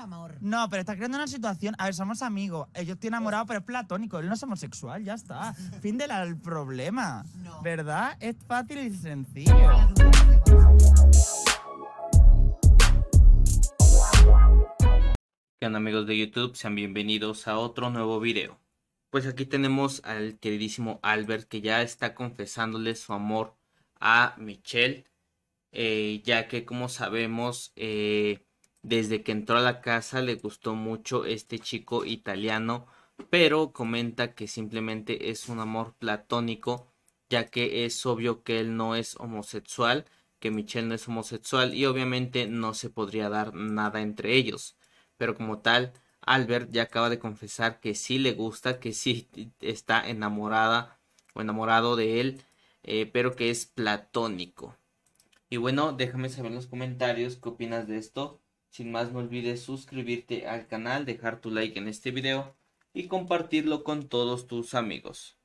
amor. No, pero está creando una situación. A ver, somos amigos. Yo estoy pues enamorado, pero es platónico. Él no es homosexual, ya está. Fin del problema. ¿Verdad? Es fácil y sencillo. ¿Qué onda amigos de YouTube? Sean bienvenidos a otro nuevo video. Pues aquí tenemos al queridísimo Albert que ya está confesándole su amor a Michelle, eh, ya que como sabemos eh, desde que entró a la casa le gustó mucho este chico italiano, pero comenta que simplemente es un amor platónico, ya que es obvio que él no es homosexual, que Michelle no es homosexual y obviamente no se podría dar nada entre ellos. Pero como tal, Albert ya acaba de confesar que sí le gusta, que sí está enamorada o enamorado de él, eh, pero que es platónico. Y bueno, déjame saber en los comentarios qué opinas de esto. Sin más no olvides suscribirte al canal, dejar tu like en este video y compartirlo con todos tus amigos.